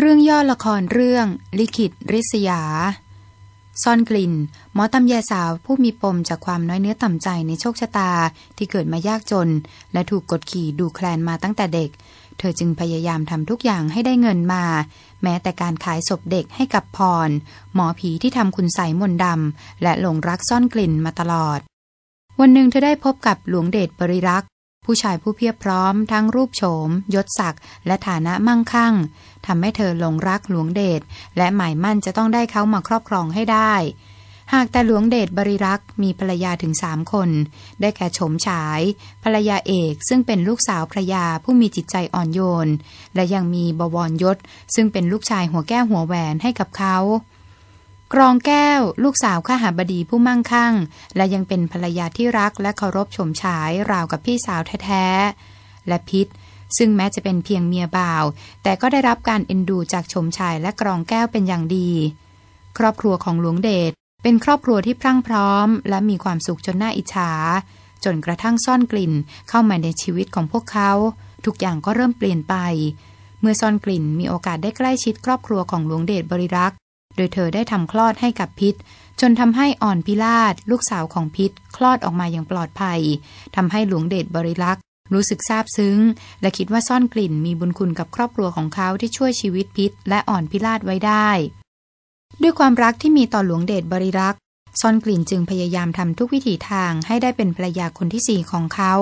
เรื่องย่อละครเรื่องลิขิตริษยา ซ่อนกลิ่นหมอตำยายสาวผู้มีปมจากความน้อยเนื้อต่ำใจในโชคชะตาที่เกิดมายากจนและถูกกดขี่ดูแคลนมาตั้งแต่เด็ก เธอจึงพยายามทำทุกอย่างให้ได้เงินมา แม้แต่การขายศพเด็กให้กับพร หมอผีที่ทำคุณใสมนดำและหลงรักซ่อนกลิ่นมาตลอด วันหนึ่งเธอได้พบกับหลวงเดชปริรักษ์ผู้ชายผู้เพียบพร้อมทั้งรูปโฉมยศศักดิ์และฐานะมั่งคั่งทำให้เธอหลงรักหลวงเดชและหมายมั่นจะต้องได้เขามาครอบครองให้ได้ หากแต่หลวงเดชบริรักษ์มีภรรยาถึงสามคน ได้แก่โฉมฉาย ภรรยาเอกซึ่งเป็นลูกสาวพระยาผู้มีจิตใจอ่อนโยนและยังมีบวรยศซึ่งเป็นลูกชายหัวแก้วหัวแหวนให้กับเขา กรองแก้ว ลูกสาวข้าหาบดีผู้มั่งคั่ง และยังเป็นภรรยาที่รักและเคารพชมฉายราวกับพี่สาวแท้ๆและพิษซึ่งแม้จะเป็นเพียงเมียบ่าว แต่ก็ได้รับการเอ็นดูจากชมชายและกรองแก้วเป็นอย่างดี ครอบครัวของหลวงเดชเป็นครอบครัวที่พรั่งพร้อม และมีความสุขจนน่าอิจฉา จนกระทั่งซ่อนกลิ่นเข้ามาในชีวิตของพวกเขา ทุกอย่างก็เริ่มเปลี่ยนไป เมื่อซ่อนกลิ่นมีโอกาสได้ใกล้ชิดครอบครัวของหลวงเดชบริรักษ์ โดยเธอได้ทำคลอดให้กับพิษ จนทำให้อ่อนพิลาศลูกสาวของพิษคลอดออกมาอย่างปลอดภัย ทำให้หลวงเดชบริรักษ์รู้สึกซาบซึ้ง และคิดว่าซ่อนกลิ่นมีบุญคุณกับครอบครัวของเขาที่ช่วยชีวิตพิษ และอ่อนพิลาดไว้ได้ ด้วยความรักที่มีต่อหลวงเดชบริรักษ์ ซ่อนกลิ่นจึงพยายามทำทุกวิถีทางให้ได้เป็นภรรยาคนที่สี่ของเขา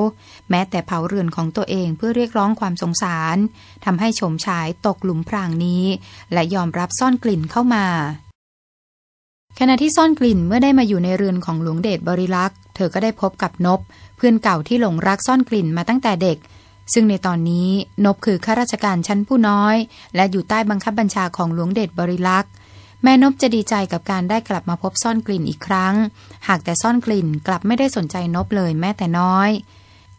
แม้แต่เผาเรือนของตัวเองเพื่อเรียกร้องความสงสารทำให้ชมชายตกหลุมพรางนี้ และยอมรับซ่อนกลิ่นเข้ามาขณะที่ซ่อนกลิ่นเมื่อได้มาอยู่ในเรือนของหลวงเดชบริลักษ์เธอก็ได้พบกับนบเพื่อนเก่าที่หลงรักซ่อนกลิ่นมาตั้งแต่เด็ก ซึ่งในตอนนี้นบคือข้าราชการชั้นผู้น้อย และอยู่ใต้บังคับบัญชาของหลวงเดชบริลักษ์แม่นบจะดีใจกับการได้กลับมาพบซ่อนกลิ่นอีกครั้ง หากแต่ซ่อนกลิ่นกลับไม่ได้สนใจนบเลยแม้แต่น้อย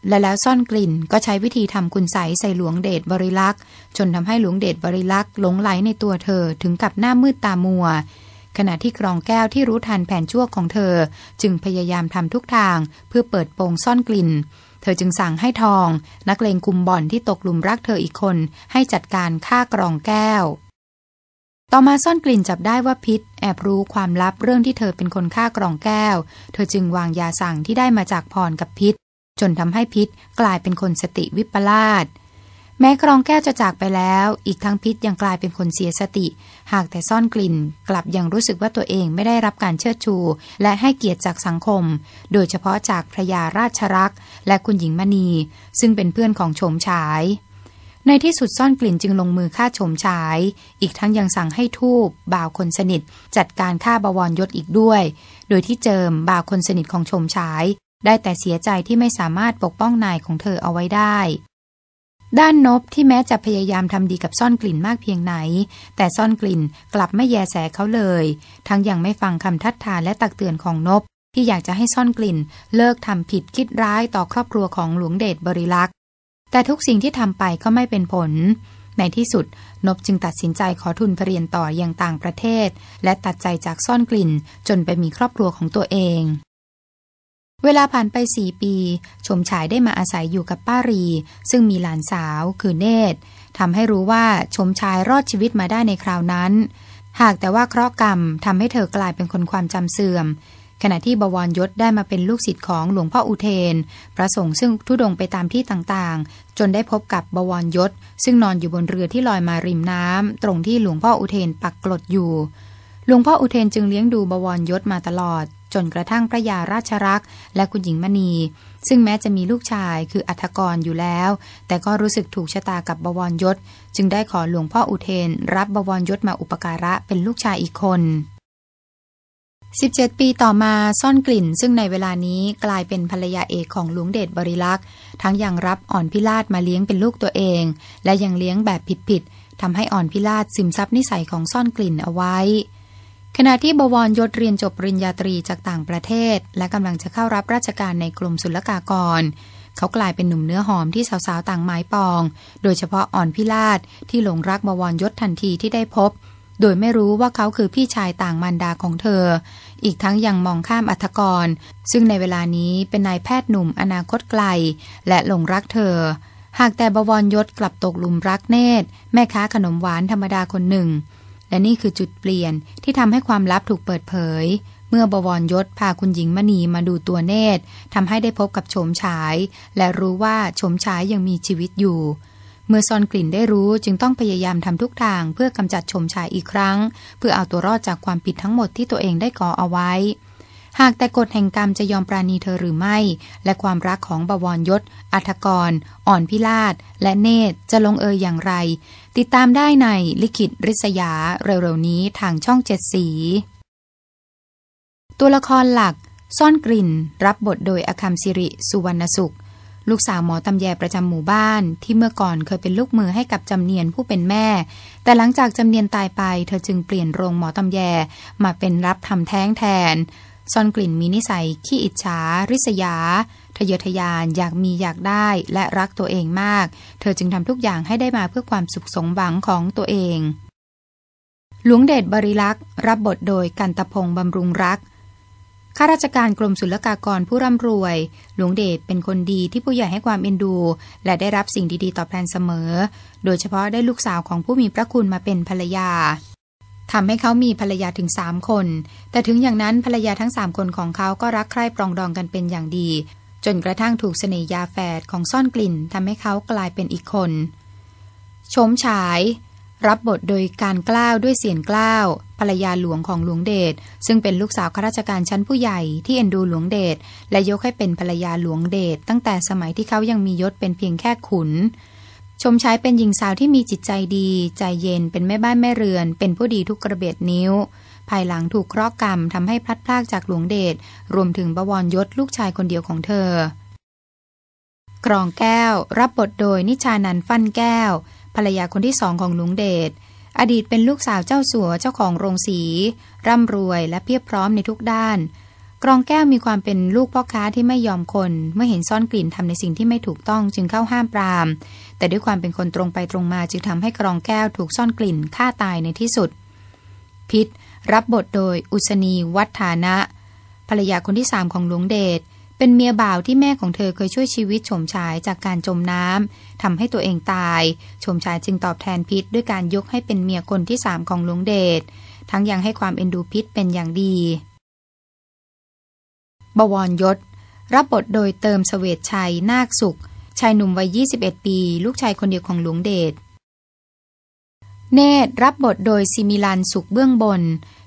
และแล้วซ่อนกลิ่นก็ใช้วิธีทำคุณใสใส่หลวงเดชบริลักษ์จนทำให้หลวงเดชบริลักษ์หลงไหลในตัวเธอถึงกับหน้ามืดตามัวขณะที่กรองแก้วที่รู้ทันแผนชั่วของเธอ จึงพยายามทำทุกทางเพื่อเปิดโปงซ่อนกลิ่น เธอจึงสั่งให้ทอง นักเลงคุมบ่อนที่ตกหลุมรักเธออีกคนให้จัดการฆ่ากรองแก้ว ต่อมาซ่อนกลิ่นจับได้ว่าพิษ แอบรู้ความลับเรื่องที่เธอเป็นคนฆ่ากรองแก้ว เธอจึงวางยาสั่งที่ได้มาจากพรกับพิษ จนทำให้พิษกลายเป็นคนสติวิปลาสแม้กรองแก้วจะจากไปแล้ว อีกทั้งพิษยังกลายเป็นคนเสียสติ หากแต่ซ่อนกลิ่นกลับยังรู้สึกว่าตัวเองไม่ได้รับการเชิดชู และให้เกียรติจากสังคม โดยเฉพาะจากพระยาราชรักและคุณหญิงมณี ซึ่งเป็นเพื่อนของโฉมฉาย ในที่สุดซ่อนกลิ่นจึงลงมือฆ่าโฉมฉาย อีกทั้งยังสั่งให้ทูบบ่าวคนสนิทจัดการฆ่าบวรยศอีกด้วย โดยที่เจิมบ่าวคนสนิทของโฉมฉาย ได้แต่เสียใจที่ไม่สามารถปกป้องนายของเธอเอาไว้ได้ด้านนบที่แม้จะพยายามทำดีกับซ่อนกลิ่นมากเพียงไหน แต่ซ่อนกลิ่นกลับไม่แยแสเขาเลย ทั้งยังไม่ฟังคำทัดทานและตักเตือนของนบ ที่อยากจะให้ซ่อนกลิ่นเลิกทำผิดคิดร้ายต่อครอบครัวของหลวงเดชบริลักษ์แต่ทุกสิ่งที่ทำไปก็ไม่เป็นผล ในที่สุด นบจึงตัดสินใจขอทุนเรียนต่ออยังต่างประเทศ และตัดใจจากซ่อนกลิ่นจนไปมีครอบครัวของตัวเองเวลาผ่านไปสี่ปี ชมชายได้มาอาศัยอยู่กับป้ารี ซึ่งมีหลานสาวคือเนธทำให้รู้ว่าชมชายรอดชีวิตมาได้ในคราวนั้น หากแต่ว่าเคราะห์กรรมทำให้เธอกลายเป็นคนความจำเสื่อม ขณะที่บวรยศได้มาเป็นลูกศิษย์ของหลวงพ่ออุเทน ประสงค์ซึ่งทุดงไปตามที่ต่างๆ จนได้พบกับบวรยศ ซึ่งนอนอยู่บนเรือที่ลอยมาริมน้ำตรงที่หลวงพ่ออุเทนปักกลดอยู่ หลวงพ่ออุเทนจึงเลี้ยงดูบวรยศมาตลอดจนกระทั่งพระยาราชรักและคุณหญิงมณี ซึ่งแม้จะมีลูกชายคืออัธกรอยู่แล้ว แต่ก็รู้สึกถูกชะตากับบวรยศ จึงได้ขอหลวงพ่ออุเทน รับบวรยศมาอุปการะเป็นลูกชายอีกคน 17 ปีต่อมาซ่อนกลิ่น ซึ่งในเวลานี้กลายเป็นภรรยาเอกของหลวงเดชบริลักษ์ทั้งยังรับอ่อนพิลาศมาเลี้ยงเป็นลูกตัวเอง และยังเลี้ยงแบบผิดๆทำให้อ่อนพิลาศซึมซับนิสัยของซ่อนกลิ่นเอาไว้ขณะที่บวรยศเรียนจบปริญญาตรีจากต่างประเทศ และกำลังจะเข้ารับราชการในกรมศุลกากร เขากลายเป็นหนุ่มเนื้อหอมที่สาวๆต่างไม้ปอง โดยเฉพาะอ่อนพิลาศที่หลงรักบวรยศทันทีที่ได้พบ โดยไม่รู้ว่าเขาคือพี่ชายต่างมารดาของเธอ อีกทั้งยังมองข้ามอัธกร ซึ่งในเวลานี้เป็นนายแพทย์หนุ่มอนาคตไกลและหลงรักเธอ หากแต่บวรยศกลับตกลุมรักเนตร แม่ค้าขนมหวานธรรมดาคนหนึ่งและนี่คือจุดเปลี่ยนที่ทำให้ความลับถูกเปิดเผย เมื่อบวรยศพาคุณหญิงมณีมาดูตัวเนตรทำให้ได้พบกับโฉมฉาย และรู้ว่าโฉมฉายยังมีชีวิตอยู่ เมื่อซอนกลิ่นได้รู้จึงต้องพยายามทำทุกทางเพื่อกำจัดชมชายอีกครั้ง เพื่อเอาตัวรอดจากความผิดทั้งหมดที่ตัวเองได้ก่อเอาไว้หากแต่กฎแห่งกรรมจะยอมปราณีเธอหรือไม่ และความรักของบวรยศ อัธกร อ่อนพิลาศและเนตรจะลงเอยอย่างไร ติดตามได้ในลิขิตริษยาเร็วๆ นี้ทางช่องเจ็ดสี ตัวละครหลัก ซ่อนกลิ่น รับบทโดยอคัมสิริ สุวรรณสุข ลูกสาวหมอตำแยประจำหมู่บ้านที่เมื่อก่อนเคยเป็นลูกมือให้กับจำเนียนผู้เป็นแม่ แต่หลังจากจำเนียนตายไปเธอจึงเปลี่ยนโรงหมอตำแยมาเป็นรับทำแท้งแทนซอนกลิ่นมีนิสัยขี้อิจฉาริษยาทะเยอทะยานอยากมีอยากได้และรักตัวเองมาก เธอจึงทำทุกอย่างให้ได้มาเพื่อความสุขสมหวังของตัวเอง หลวงเดชบริลักษ์รับบทโดยกันตะพงบำรุงรักข้าราชการกรมศุลกากรผู้ร่ำรวย หลวงเดชเป็นคนดีที่ผู้ใหญ่ให้ความเอ็นดู และได้รับสิ่งดีๆตอบแทนเสมอ โดยเฉพาะได้ลูกสาวของผู้มีพระคุณมาเป็นภรรยาทำให้เขามีภรรยาถึงสามคน แต่ถึงอย่างนั้นภรรยาทั้งสามคนของเขาก็รักใคร่ปรองดองกันเป็นอย่างดี จนกระทั่งถูกเสน่ยาแฝดของซ่อนกลิ่นทำให้เขากลายเป็นอีกคน ชมฉาย รับบทโดยการกล้าวด้วยเสียงกล้าวภรรยาหลวงของหลวงเดชซึ่งเป็นลูกสาวข้าราชการชั้นผู้ใหญ่ที่เอ็นดูหลวงเดชและยกให้เป็นภรรยาหลวงเดช ตั้งแต่สมัยที่เขายังมียศเป็นเพียงแค่ขุนชมใช้เป็นหญิงสาวที่มีจิตใจดี ใจเย็นเป็นแม่บ้านแม่เรือน เป็นผู้ดีทุกกระเบียดนิ้ว ภายหลังถูกเคราะห์กรรมทำให้พลัดพรากจากหลวงเดชรวมถึงบวรยศลูกชายคนเดียวของเธอ กรองแก้วรับบทโดยนิชานันฟั่นแก้ว ภรรยาคนที่สองของหลวงเดชอดีตเป็นลูกสาวเจ้าสัวเจ้าของโรงสี ร่ำรวยและเพียบพร้อมในทุกด้านกรองแก้วมีความเป็นลูกพ่อค้าที่ไม่ยอมคนเมื่อเห็นซ่อนกลิ่นทำในสิ่งที่ไม่ถูกต้องจึงเข้าห้ามปราม แต่ด้วยความเป็นคนตรงไปตรงมาจึงทำให้กรองแก้วถูกซ่อนกลิ่น ฆ่าตายในที่สุด พิษ รับบทโดยอุศนีวัฒนะภรรยาคนที่สามของหลวงเดชเป็นเมียบ่าวที่แม่ของเธอเคยช่วยชีวิตชมชายจากการจมน้ำ ทำให้ตัวเองตาย ชมชายจึงตอบแทนพิษด้วยการยกให้เป็นเมียคนที่สามของหลวงเดชทั้งยังให้ความเอ็นดูพิษเป็นอย่างดีบวรยศ รับบทโดยเติมสเสวตชัย นาคสุข ชายหนุ่มวัย21 ปี ลูกชายคนเดียวของหลวงเดช เนตรรับบทโดยซิมิลัน สุขเบื้องบน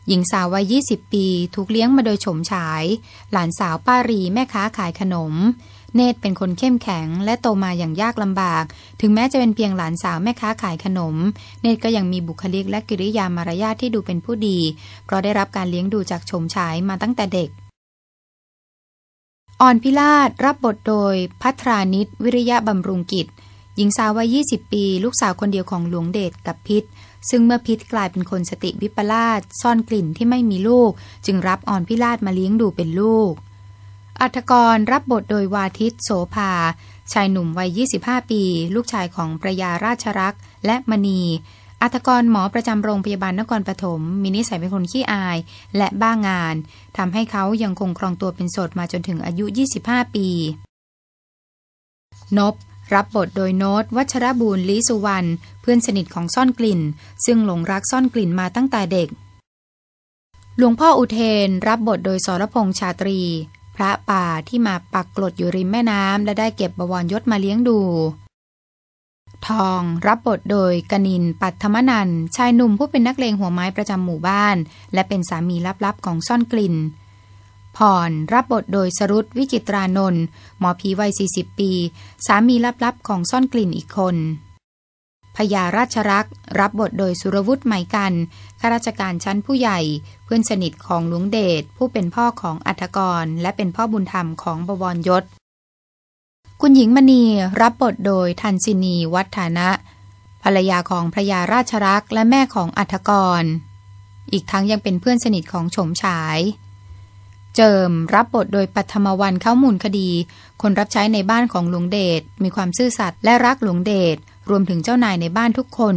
หญิงสาววัย20 ปี ถูกเลี้ยงมาโดยฉมฉาย หลานสาวป้ารี แม่ค้าขายขนม เนตรเป็นคนเข้มแข็งและโตมาอย่างยากลำบาก ถึงแม้จะเป็นเพียงหลานสาวแม่ค้าขายขนม เนตรก็ยังมีบุคลิกและกิริยามารยาทที่ดูเป็นผู้ดี เพราะได้รับการเลี้ยงดูจากฉมฉายมาตั้งแต่เด็กอ่อนพิลาศรับบทโดยพัทรานิตวิริยะบำรุงกิจ หญิงสาววัย 20 ปี ลูกสาวคนเดียวของหลวงเดชกับพิษ ซึ่งเมื่อพิษกลายเป็นคนสติวิปลาสซ่อนกลิ่นที่ไม่มีลูก จึงรับอ่อนพิลาศมาเลี้ยงดูเป็นลูก อัฐกรรับบทโดยวาทิตโสภา ชายหนุ่มวัย 25 ปี ลูกชายของประยาราชรักษ์และมณีอัตกรหมอประจำโรงพยาบาลนครปฐม มีนิสัยเป็นคนขี้อายและบ้างานทำให้เขายังคงครองตัวเป็นโสดมาจนถึงอายุ 25 ปี นบรับบทโดยโน้ตวัชรบูรลีสุวรรณเพื่อนสนิทของซ่อนกลิ่น ซึ่งหลงรักซ่อนกลิ่นมาตั้งแต่เด็ก หลวงพ่ออุเทนรับบทโดยสรพงษ์ชาตรี พระป่าที่มาปักกลดอยู่ริมแม่น้ำและได้เก็บบวรยศมาเลี้ยงดูทองรับบทโดยกนินปัทมนันชายหนุ่มผู้เป็นนักเลงหัวไม้ประจำหมู่บ้าน และเป็นสามีลับๆของซ่อนกลิ่นพรรับบทโดยสรุตวิจิตรานนท์หมอผีวัย 40 ปี สามีลับๆของซ่อนกลิ่นอีกคน พญาราชรักรับบทโดยสุรวุฒิไหมกัน ข้าราชการชั้นผู้ใหญ่เพื่อนสนิทของหลวงเดชผู้เป็นพ่อของอัฐกร และเป็นพ่อบุญธรรมของบวรยศคุณหญิงมณีรับบทโดยทันสินี วัฒนะ ภรรยาของพระยาราชรักษ์และแม่ของอัฐกร อีกทั้งยังเป็นเพื่อนสนิทของโฉมฉาย เจิมรับบทโดยปัทมวันเข้ามูลคดี คนรับใช้ในบ้านของหลวงเดชมีความซื่อสัตย์และรักหลวงเดชรวมถึงเจ้านายในบ้านทุกคน